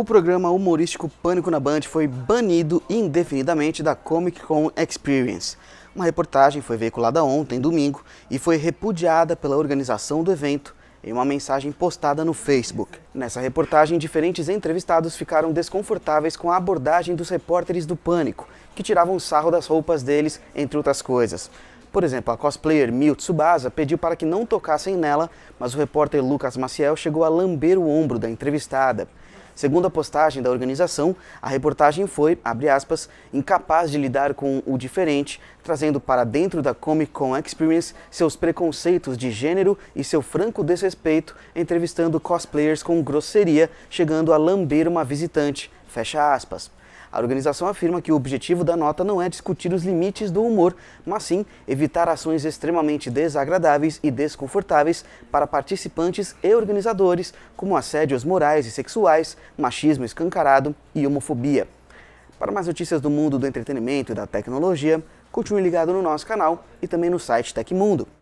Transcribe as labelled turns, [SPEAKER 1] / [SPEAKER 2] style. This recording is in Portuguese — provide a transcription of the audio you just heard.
[SPEAKER 1] O programa humorístico Pânico na Band foi banido indefinidamente da Comic Con Experience. Uma reportagem foi veiculada ontem, domingo, e foi repudiada pela organização do evento em uma mensagem postada no Facebook. Nessa reportagem, diferentes entrevistados ficaram desconfortáveis com a abordagem dos repórteres do Pânico, que tiravam sarro das roupas deles, entre outras coisas. Por exemplo, a cosplayer Miu Tsubasa pediu para que não tocassem nela, mas o repórter Lucas Maciel chegou a lamber o ombro da entrevistada. Segundo a postagem da organização, a reportagem foi, aspas, incapaz de lidar com o diferente, trazendo para dentro da Comic Con Experience seus preconceitos de gênero e seu franco desrespeito, entrevistando cosplayers com grosseria, chegando a lamber uma visitante. Fecha aspas. A organização afirma que o objetivo da nota não é discutir os limites do humor, mas sim evitar ações extremamente desagradáveis e desconfortáveis para participantes e organizadores, como assédios morais e sexuais, machismo escancarado e homofobia. Para mais notícias do mundo do entretenimento e da tecnologia, Continue ligado no nosso canal e também no site Tecmundo.